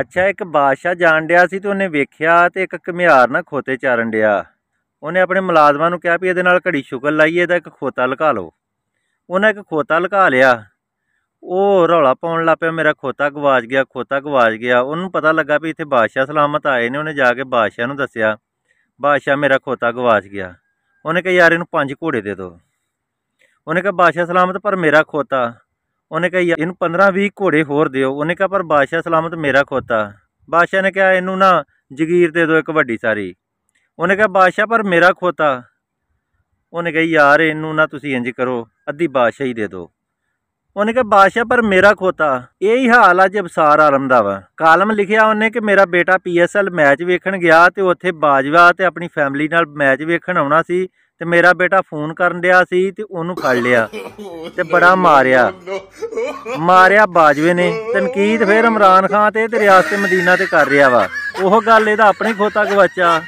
ਅੱਛਾ ਇੱਕ ਬਾਦਸ਼ਾਹ ਜਾਣ ਡਿਆ ਸੀ ਤੇ ਉਹਨੇ ਵੇਖਿਆ ਤੇ ਇੱਕ ਘਮਿਆਰ ਨਾ ਖੋਤੇ ਚਾਰਨ ਡਿਆ ਉਹਨੇ ਆਪਣੇ ਮੁਲਾਜ਼ਮਾਂ ਨੂੰ ਕਿਹਾ ਵੀ ਇਹਦੇ ਨਾਲ ਘੜੀ ਸ਼ੁਕਰ ਲਾਈਏ ਤਾਂ ਇੱਕ ਖੋਤਾ ਲਗਾ ਲਓ ਉਹਨੇ ਇੱਕ ਖੋਤਾ ਲਗਾ ਲਿਆ ਉਹ ਰੌਲਾ ਪਾਉਣ ਲੱਗ ਪਿਆ ਮੇਰਾ ਖੋਤਾ ਗਵਾਚ ਗਿਆ ਖੋਤਾ ਗਵਾਚ ਗਿਆ ਉਹਨੂੰ ਪਤਾ ਲੱਗਾ ਵੀ ਇੱਥੇ ਬਾਦਸ਼ਾਹ ਸਲਾਮਤ ਆਏ ਨੇ ਉਹਨੇ ਜਾ ਕੇ ਬਾਦਸ਼ਾਹ ਨੂੰ ਦੱਸਿਆ ਬਾਦਸ਼ਾਹ ਮੇਰਾ ਖੋਤਾ ਗਵਾਚ ਗਿਆ ਉਹਨੇ ਕਿਹਾ ਯਾਰ ਇਹਨੂੰ ਪੰਜ ਘੋੜੇ ਦੇ ਦਿਓ ਉਹਨੇ ਕਿਹਾ ਬਾਦਸ਼ਾਹ ਸਲਾਮਤ ਪਰ ਮੇਰਾ ਖੋਤਾ ਉਹਨੇ ਕਿਹਾ ਇਹਨੂੰ 15-20 ਘੋੜੇ ਹੋਰ ਦਿਓ ਉਹਨੇ ਕਿਹਾ ਪਰ ਬਾਦਸ਼ਾਹ ਸਲਾਮਤ ਮੇਰਾ ਖੋਤਾ ਬਾਦਸ਼ਾਹ ਨੇ ਕਿਹਾ ਇਹਨੂੰ ਨਾ ਜ਼ਗੀਰ ਦੇ ਦਿਓ ਇੱਕ ਵੱਡੀ ਸਾਰੀ ਉਹਨੇ ਕਿਹਾ ਬਾਦਸ਼ਾਹ ਪਰ ਮੇਰਾ ਖੋਤਾ ਉਹਨੇ ਕਿਹਾ ਯਾਰ ਇਹਨੂੰ ਨਾ ਤੁਸੀਂ ਇੰਜ ਕਰੋ ਅੱਧੀ ਬਾਦਸ਼ਾਹ ਹੀ ਦੇ ਦਿਓ ਉਹਨੇ ਕਿਹਾ ਬਾਦਸ਼ਾਹ ਪਰ ਮੇਰਾ ਖੋਤਾ ਇਹ ਹੀ ਹਾਲ ਆ ਜਬਸਾਰ ਆਲਮ ਦਾ ਵਾ ਕਾਲਮ ਲਿਖਿਆ ਉਹਨੇ ਕਿ ਮੇਰਾ ਬੇਟਾ ਪੀਐਸਐਲ ਮੈਚ ਵੇਖਣ ਗਿਆ ਤੇ ਉੱਥੇ ਬਾਜਵਾ ਤੇ ਆਪਣੀ ਫੈਮਿਲੀ ਨਾਲ ਮੈਚ ਵੇਖਣ ਆਉਣਾ ਸੀ ਤੇ ਮੇਰਾ ਬੇਟਾ ਫੋਨ ਕਰਨ ਡਿਆ ਸੀ ਤੇ ਉਹਨੂੰ ਫੜ ਲਿਆ ਤੇ ਬੜਾ ਮਾਰਿਆ ਮਾਰਿਆ ਬਾਜਵੇ ਨੇ ਤਨਕੀਦ ਫਿਰ ਇਮਰਾਨ ਖਾਨ ਤੇ ਤੇ ਰਿਆਸਤ ਮਦੀਨਾ ਤੇ ਕਰ ਰਿਹਾ ਵਾ ਉਹ ਗੱਲ ਇਹਦਾ ਆਪਣੇ ਖੋਤਾ ਗਵਾਚਾ